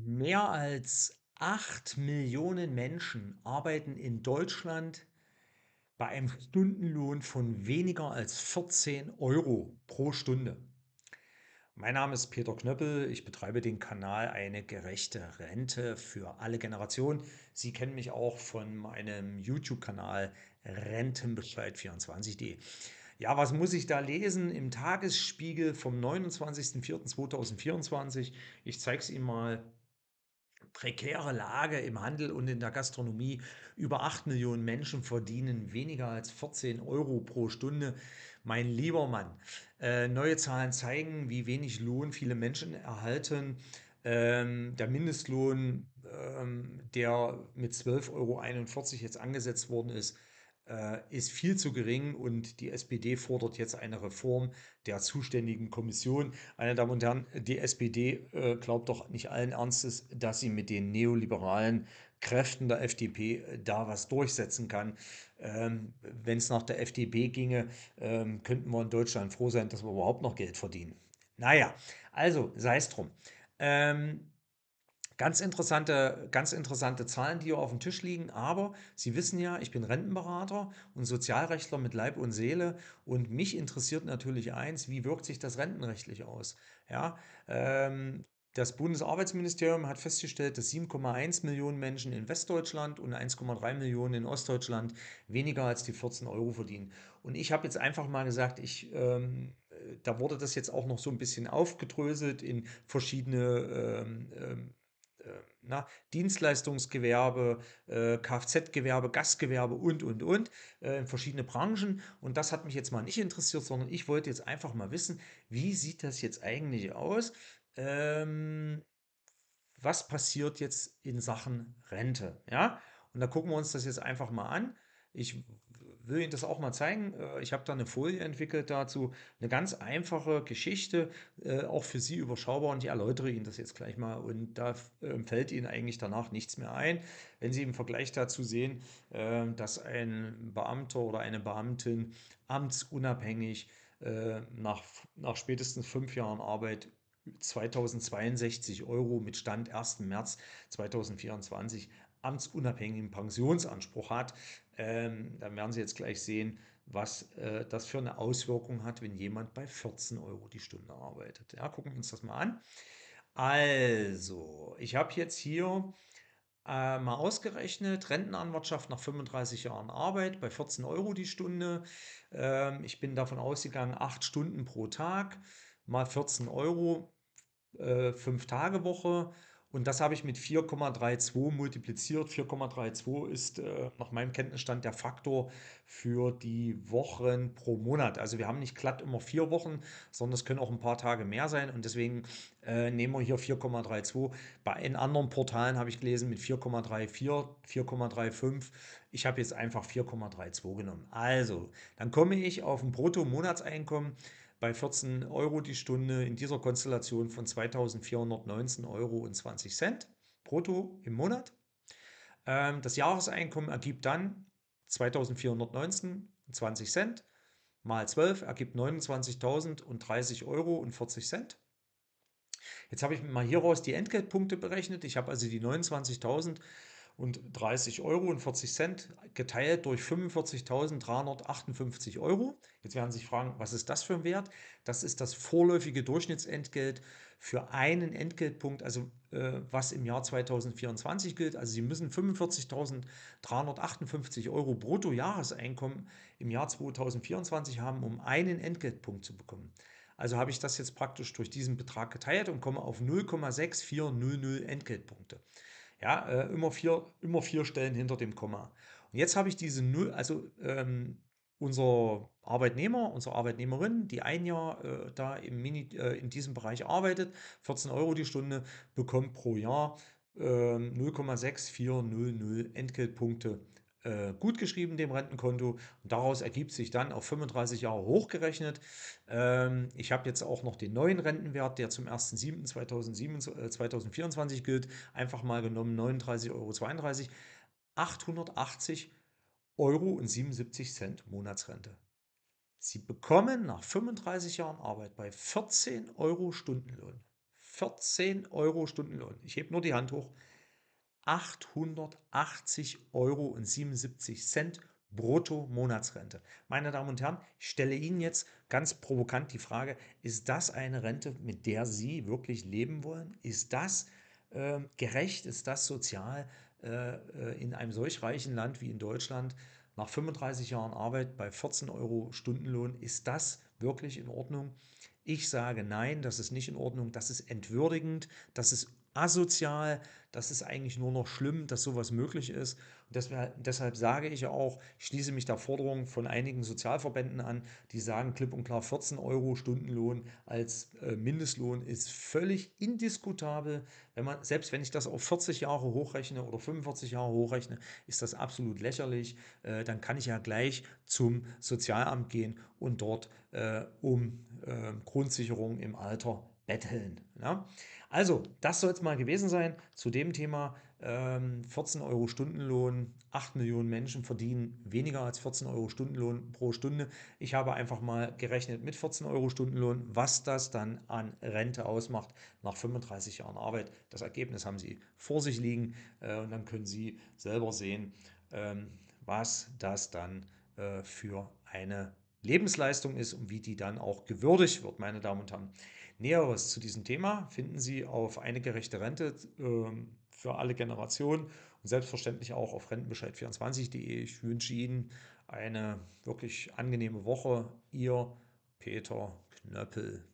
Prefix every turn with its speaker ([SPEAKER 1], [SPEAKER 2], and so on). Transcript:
[SPEAKER 1] Mehr als 8 Millionen Menschen arbeiten in Deutschland bei einem Stundenlohn von weniger als 14 Euro pro Stunde. Mein Name ist Peter Knöppel, ich betreibe den Kanal Eine gerechte Rente für alle Generationen. Sie kennen mich auch von meinem YouTube-Kanal Rentenbescheid24.de. Ja, was muss ich da lesen? Im Tagesspiegel vom 29.04.2024. Ich zeige es Ihnen mal prekäre Lage im Handel und in der Gastronomie. Über 8 Millionen Menschen verdienen weniger als 14 Euro pro Stunde. Mein lieber Mann, äh, neue Zahlen zeigen, wie wenig Lohn viele Menschen erhalten. Ähm, der Mindestlohn, ähm, der mit 12,41 Euro jetzt angesetzt worden ist, äh, ist viel zu gering und die SPD fordert jetzt eine Reform der zuständigen Kommission. Meine Damen und Herren, die SPD äh, glaubt doch nicht allen Ernstes, dass sie mit den neoliberalen Kräften der FDP äh, da was durchsetzen kann. Ähm, Wenn es nach der FDP ginge, ähm, könnten wir in Deutschland froh sein, dass wir überhaupt noch Geld verdienen. Naja, also sei es drum. Ähm, Ganz interessante, ganz interessante Zahlen, die hier auf dem Tisch liegen, aber Sie wissen ja, ich bin Rentenberater und Sozialrechtler mit Leib und Seele und mich interessiert natürlich eins, wie wirkt sich das rentenrechtlich aus? Ja, ähm, das Bundesarbeitsministerium hat festgestellt, dass 7,1 Millionen Menschen in Westdeutschland und 1,3 Millionen in Ostdeutschland weniger als die 14 Euro verdienen. Und ich habe jetzt einfach mal gesagt, ich, ähm, äh, da wurde das jetzt auch noch so ein bisschen aufgedröselt in verschiedene ähm, ähm äh, na, Dienstleistungsgewerbe, äh, Kfz-Gewerbe, Gastgewerbe und, und, und, äh, verschiedene Branchen. Und das hat mich jetzt mal nicht interessiert, sondern ich wollte jetzt einfach mal wissen, wie sieht das jetzt eigentlich aus? Ähm, was passiert jetzt in Sachen Rente? Ja, und da gucken wir uns das jetzt einfach mal an. Ich will Ihnen das auch mal zeigen. Äh, ich habe da eine Folie entwickelt dazu, eine ganz einfache Geschichte, äh, auch für Sie überschaubar und ich erläutere Ihnen das jetzt gleich mal und da ähm, fällt Ihnen eigentlich danach nichts mehr ein. Wenn Sie im Vergleich dazu sehen, ähm, dass ein Beamter oder eine Beamtin amtsunabhängig äh, nach, nach spätestens fünf Jahren Arbeit 2062 Euro mit Stand 1. März 2024 amtsunabhängigen Pensionsanspruch hat, ähm, dann werden Sie jetzt gleich sehen, was äh, das für eine Auswirkung hat, wenn jemand bei 14 Euro die Stunde arbeitet. Ja, gucken wir uns das mal an. Also, ich habe jetzt hier äh, mal ausgerechnet, Rentenanwartschaft nach 35 Jahren Arbeit bei 14 Euro die Stunde. Ähm, ich bin davon ausgegangen, 8 Stunden pro Tag mal 14 Euro, äh, 5 Tage Woche und das habe ich mit 4,32 multipliziert. 4,32 ist äh, nach meinem Kenntnisstand der Faktor für die Wochen pro Monat. Also wir haben nicht glatt immer vier Wochen, sondern es können auch ein paar Tage mehr sein. Und deswegen äh, nehmen wir hier 4,32. Bei in anderen Portalen habe ich gelesen mit 4,34, 4,35. Ich habe jetzt einfach 4,32 genommen. Also, dann komme ich auf ein Brutto-Monatseinkommen bei 14 Euro die Stunde in dieser Konstellation von 2.419,20 Euro brutto im Monat. Ähm, das Jahreseinkommen ergibt dann 2.419,20 Cent mal 12 ergibt 29.030 Euro und 40 Cent. Jetzt habe ich mal hieraus die Entgeltpunkte berechnet. Ich habe also die 29.000 und 30 Euro und 40 Cent geteilt durch 45.358 Euro. Jetzt werden Sie sich fragen, was ist das für ein Wert? Das ist das vorläufige Durchschnittsentgelt für einen Entgeltpunkt, also äh, was im Jahr 2024 gilt. Also Sie müssen 45.358 Euro Bruttojahreseinkommen im Jahr 2024 haben, um einen Entgeltpunkt zu bekommen. Also habe ich das jetzt praktisch durch diesen Betrag geteilt und komme auf 0,6400 Entgeltpunkte. Ja, äh, immer, vier, immer vier Stellen hinter dem Komma. Und jetzt habe ich diese Null, also ähm, unser Arbeitnehmer, unsere Arbeitnehmerin, die ein Jahr äh, da im Mini, äh, in diesem Bereich arbeitet, 14 Euro die Stunde, bekommt pro Jahr 0,6400 ähm, Entgeltpunkte äh, gut geschrieben, dem Rentenkonto. Und daraus ergibt sich dann auf 35 Jahre hochgerechnet. Ähm, ich habe jetzt auch noch den neuen Rentenwert, der zum 1.7.2024 äh, gilt, einfach mal genommen 39,32 Euro. 880 Euro und 77 Cent Monatsrente. Sie bekommen nach 35 Jahren Arbeit bei 14 Euro Stundenlohn. 14 Euro Stundenlohn. Ich hebe nur die Hand hoch. 880 Euro und 77 Cent brutto Monatsrente. Meine Damen und Herren, ich stelle Ihnen jetzt ganz provokant die Frage, ist das eine Rente, mit der Sie wirklich leben wollen? Ist das äh, gerecht? Ist das sozial äh, äh, in einem solch reichen Land wie in Deutschland? Nach 35 Jahren Arbeit bei 14 Euro Stundenlohn, ist das wirklich in Ordnung? Ich sage nein, das ist nicht in Ordnung, das ist entwürdigend, das ist asozial, das ist eigentlich nur noch schlimm, dass sowas möglich ist. Deshalb, deshalb, sage ich auch, ich schließe mich der Forderung von einigen Sozialverbänden an, die sagen klipp und klar 14 Euro Stundenlohn als äh, Mindestlohn ist völlig indiskutabel. Wenn man, selbst wenn ich das auf 40 Jahre hochrechne oder 45 Jahre hochrechne, ist das absolut lächerlich. Äh, dann kann ich ja gleich zum Sozialamt gehen und dort äh, um Grundsicherung im Alter betteln. Ja? Ne? Also, das soll es mal gewesen sein zu dem Thema ähm, 14 Euro Stundenlohn. 8 Millionen Menschen verdienen weniger als 14 Euro Stundenlohn pro Stunde. Ich habe einfach mal gerechnet mit 14 Euro Stundenlohn, was das dann an Rente ausmacht nach 35 Jahren Arbeit. Das Ergebnis haben Sie vor sich liegen äh, und dann können Sie selber sehen, ähm, was das dann äh, für eine Lebensleistung ist und wie die dann auch gewürdigt wird, meine Damen und Herren. Näheres zu diesem Thema finden Sie auf eine gerechte Rente äh, für alle Generationen und selbstverständlich auch auf rentenbescheid24.de. Ich wünsche Ihnen eine wirklich angenehme Woche. Ihr Peter Knöppel.